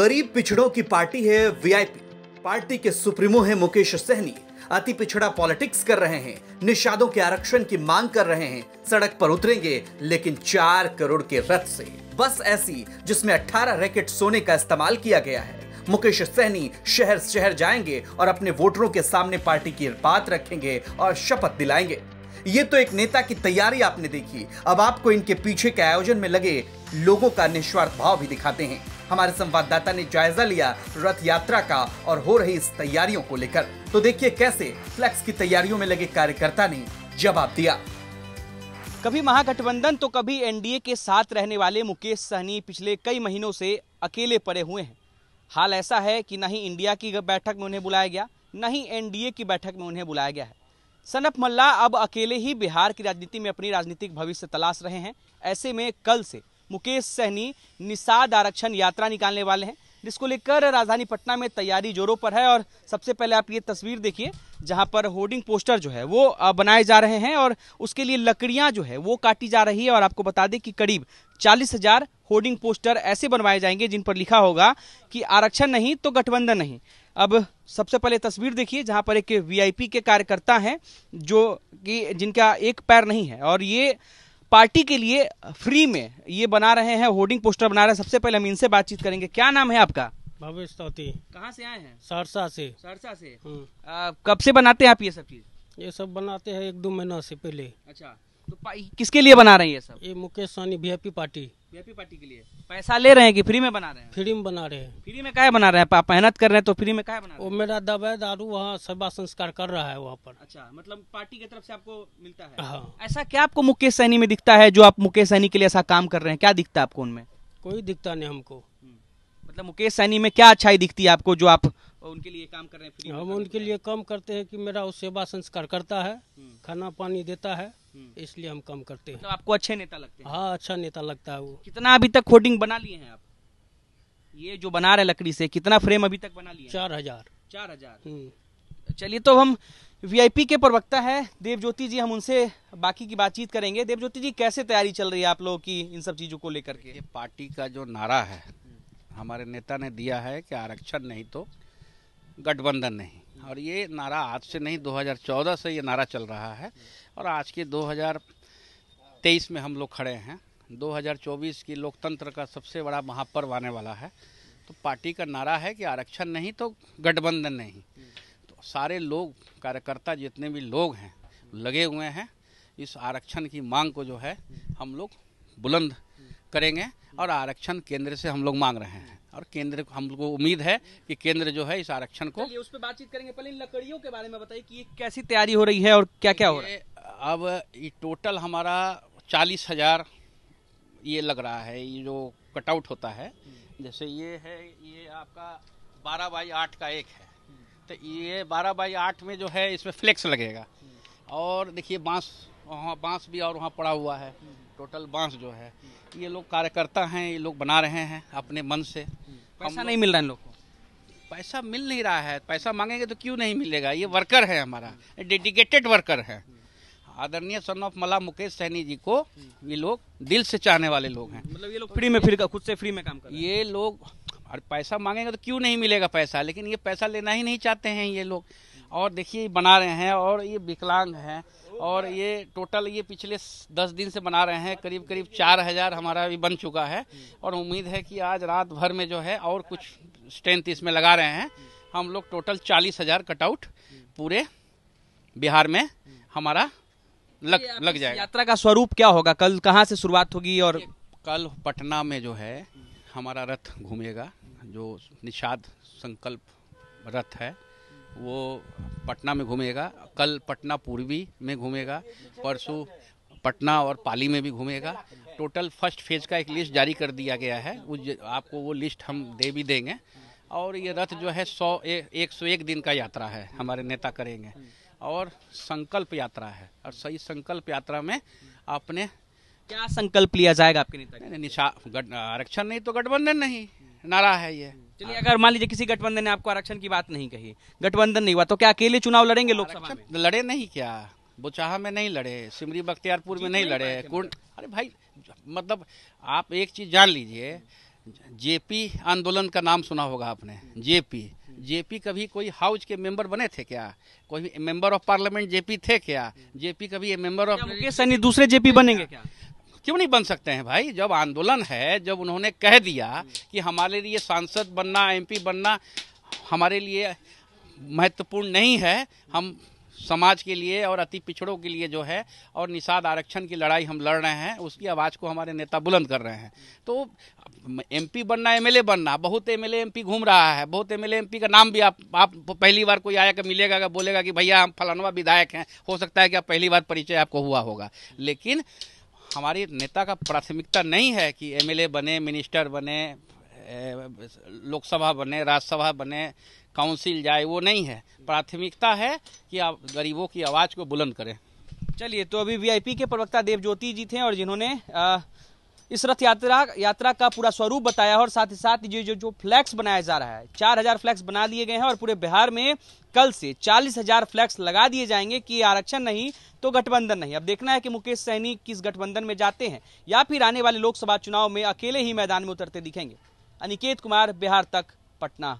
गरीब पिछड़ों की पार्टी है वीआईपी पार्टी के सुप्रीमो हैं मुकेश सहनी अति पिछड़ा पॉलिटिक्स कर रहे हैं निषादों के आरक्षण की मांग कर रहे हैं सड़क पर उतरेंगे लेकिन चार करोड़ के रथ से बस ऐसी जिसमें 18 रैकेट सोने का इस्तेमाल किया गया है मुकेश सहनी शहर शहर जाएंगे और अपने वोटरों के सामने पार्टी की बात रखेंगे और शपथ दिलाएंगे ये तो एक नेता की तैयारी आपने देखी अब आपको इनके पीछे के आयोजन में लगे लोगों का निस्वार्थ भाव भी दिखाते हैं हमारे संवाददाता ने जायजा लिया रथ यात्रा का और हो रही इस तैयारियों को लेकर तो देखिए कैसे फ्लैक्स की तैयारियों में लगे कार्यकर्ता ने जवाब दिया कभी महागठबंधन तो कभी एनडीए के साथ रहने वाले मुकेश सहनी पिछले कई महीनों से अकेले पड़े हुए हैं हाल ऐसा है कि न ही इंडिया की बैठक में उन्हें बुलाया गया न ही एनडीए की बैठक में उन्हें बुलाया गया है सनप मल्ला अब अकेले ही बिहार की राजनीति में अपनी राजनीतिक भविष्य तलाश रहे हैं ऐसे में कल से मुकेश सहनी निषाद आरक्षण यात्रा निकालने वाले हैं जिसको लेकर राजधानी पटना में तैयारी जोरों पर है और सबसे पहले आप ये तस्वीर देखिए जहां पर होर्डिंग पोस्टर जो है वो बनाए जा रहे हैं और उसके लिए लकड़ियां जो है वो काटी जा रही है और आपको बता दें कि करीब चालीस हजार होर्डिंग पोस्टर ऐसे बनवाए जाएंगे जिन पर लिखा होगा कि आरक्षण नहीं तो गठबंधन नहीं अब सबसे पहले तस्वीर देखिए जहां पर एक वी के कार्यकर्ता हैं जो कि जिनका एक पैर नहीं है और ये पार्टी के लिए फ्री में ये बना रहे हैं होर्डिंग पोस्टर बना रहे हैं सबसे पहले हम इनसे बातचीत करेंगे क्या नाम है आपका भवेश तौती कहाँ से आए हैं सहरसा से सहरसा से हम्म। आ, कब से बनाते हैं आप ये सब चीज ये सब बनाते हैं एक दो महीना से पहले अच्छा तो किसके लिए बना रहे हैं ये सब ये Mukesh Sahni VIP party party के लिए पैसा ले रहे हैं कि फ्री में बना रहे हैं फ्री में बना रहे हैं फ्री में क्या बना रहे हैं मेहनत कर रहे हैं तो फ्री में क्या बना वो मेरा दबाई दारू वहाँ सेवा संस्कार कर रहा है वहाँ पर अच्छा मतलब पार्टी की तरफ से आपको मिलता है हाँ। ऐसा क्या आपको मुकेश सहनी में दिखता है जो आप मुकेश सहनी के लिए ऐसा काम कर रहे हैं क्या दिखता है आपको उनमें कोई दिखता नहीं हमको हम्म। मतलब मुकेश सैनी में क्या अच्छाई दिखती है आपको जो आप और उनके लिए काम कर रहे हैं हम उनके लिए काम करते हैं कि मेरा वो सेवा संस्कार करता है हम्म। खाना पानी देता है हम्म। इसलिए हम कम करते हैं तो आपको अच्छे नेता लगते हैं हाँ अच्छा नेता लगता है वो कितना अभी तक होर्डिंग बना लिए हैं आप ये जो बना रहे लकड़ी से कितना फ्रेम अभी तक बना लिए चार हजार चार हजार हम्म। चलिए तो हम वीआईपी के प्रवक्ता है देवज्योति जी हम उनसे बाकी की बातचीत करेंगे देवज्योति जी कैसे तैयारी चल रही है आप लोगों की इन सब चीजों को लेकर के पार्टी का जो नारा है हमारे नेता ने दिया है कि आरक्षण नहीं तो गठबंधन नहीं और ये नारा आज से नहीं 2014 से ये नारा चल रहा है और आज के 2023 में हम लोग खड़े हैं 2024 की लोकतंत्र का सबसे बड़ा महापर्व आने वाला है तो पार्टी का नारा है कि आरक्षण नहीं तो गठबंधन नहीं तो सारे लोग कार्यकर्ता जितने भी लोग हैं लगे हुए हैं इस आरक्षण की मांग को जो है हम लोग बुलंद करेंगे और आरक्षण केंद्र से हम लोग मांग रहे हैं और केंद्र हम लोग को उम्मीद है कि केंद्र जो है इस आरक्षण को उस पर बातचीत करेंगे पहले लकड़ियों के बारे में बताइए कि ये कैसी तैयारी हो रही है और क्या क्या हो रहा है अब ये टोटल हमारा चालीस हजार ये लग रहा है ये जो कटआउट होता है जैसे ये है ये आपका बारह बाई आठ का एक है तो ये बारह बाई आठ में जो है इसमें फ्लेक्स लगेगा और देखिए बांस वहाँ बांस भी और वहाँ पड़ा हुआ है टोटल बांस जो है ये लोग कार्यकर्ता हैं ये लोग बना रहे हैं अपने मन से पैसा नहीं मिल रहा है लोग को पैसा मिल नहीं रहा है पैसा मांगेंगे तो क्यों नहीं मिलेगा ये वर्कर है हमारा डेडिकेटेड वर्कर है आदरणीय सन ऑफ मला मुकेश सैनी जी को ये लोग दिल से चाहने वाले लोग हैं मतलब ये लोग फ्री में फ्री का खुद से फ्री में काम कर ये लोग और पैसा मांगेंगे तो क्यों नहीं मिलेगा पैसा लेकिन ये पैसा लेना ही नहीं चाहते हैं ये लोग और देखिए बना रहे हैं और ये विकलांग हैं और ये टोटल ये पिछले दस दिन से बना रहे हैं करीब करीब चार हज़ार हमारा भी बन चुका है और उम्मीद है कि आज रात भर में जो है और कुछ स्ट्रेंथ इसमें लगा रहे हैं हम लोग टोटल चालीस हज़ार कटआउट पूरे बिहार में हमारा लग लग जाएगा यात्रा का स्वरूप क्या होगा कल कहाँ से शुरुआत होगी और कल पटना में जो है हमारा रथ घूमेगा जो निषाद संकल्प रथ है वो पटना में घूमेगा कल पटना पूर्वी में घूमेगा परसों पटना और पाली में भी घूमेगा टोटल फर्स्ट फेज का एक लिस्ट जारी कर दिया गया है उस आपको वो लिस्ट हम दे भी देंगे और ये रथ जो है सौ ए, एक सौ एक दिन का यात्रा है हमारे नेता करेंगे और संकल्प यात्रा है और सही संकल्प यात्रा में आपने क्या संकल्प लिया जाएगा आपके नेता आरक्षण नहीं तो गठबंधन नहीं नारा है ये चलिए अगर मान लीजिए किसी गठबंधन ने आपको आरक्षण की बात नहीं कही गठबंधन नहीं हुआ तो क्या अकेले चुनाव लड़ेंगे लोकसभा लड़े नहीं क्या बोचाहा में नहीं लड़े सिमरी बख्तियारपुर में नहीं लड़े अरे भाई मतलब आप एक चीज जान लीजिए जेपी आंदोलन का नाम सुना होगा आपने जेपी जेपी कभी कोई हाउस के मेंबर बने थे क्या कोई मेंबर ऑफ पार्लियामेंट जेपी थे क्या जेपी कभी मेंबर ऑफ सैनी दूसरे जेपी बनेंगे क्या क्यों नहीं बन सकते हैं भाई जब आंदोलन है जब उन्होंने कह दिया कि हमारे लिए सांसद बनना एमपी बनना हमारे लिए महत्वपूर्ण नहीं है हम समाज के लिए और अति पिछड़ों के लिए जो है और निषाद आरक्षण की लड़ाई हम लड़ रहे हैं उसकी आवाज़ को हमारे नेता बुलंद कर रहे हैं तो एमपी बनना एमएलए बनना बहुत एमएलए एमपी घूम रहा है बहुत एमएलए एमपी का नाम भी आप आप पहली बार कोई आया कि मिलेगा का बोलेगा कि भैया हम फलानवा विधायक हैं हो सकता है कि आप पहली बार परिचय आपको हुआ होगा लेकिन हमारी नेता का प्राथमिकता नहीं है कि एमएलए बने मिनिस्टर बने लोकसभा बने राज्यसभा बने काउंसिल जाए वो नहीं है प्राथमिकता है कि आप गरीबों की आवाज़ को बुलंद करें चलिए तो अभी वीआईपी के प्रवक्ता देवज्योति जी थे और जिन्होंने इस रथ यात्रा यात्रा का पूरा स्वरूप बताया और साथ ही साथ ये जो जो फ्लैक्स बनाया जा रहा है चार हजार फ्लैक्स बना लिए गए हैं और पूरे बिहार में कल से चालीस हजार फ्लैक्स लगा दिए जाएंगे कि आरक्षण नहीं तो गठबंधन नहीं अब देखना है कि मुकेश सहनी किस गठबंधन में जाते हैं या फिर आने वाले लोकसभा चुनाव में अकेले ही मैदान में उतरते दिखेंगे अनिकेत कुमार बिहार तक पटना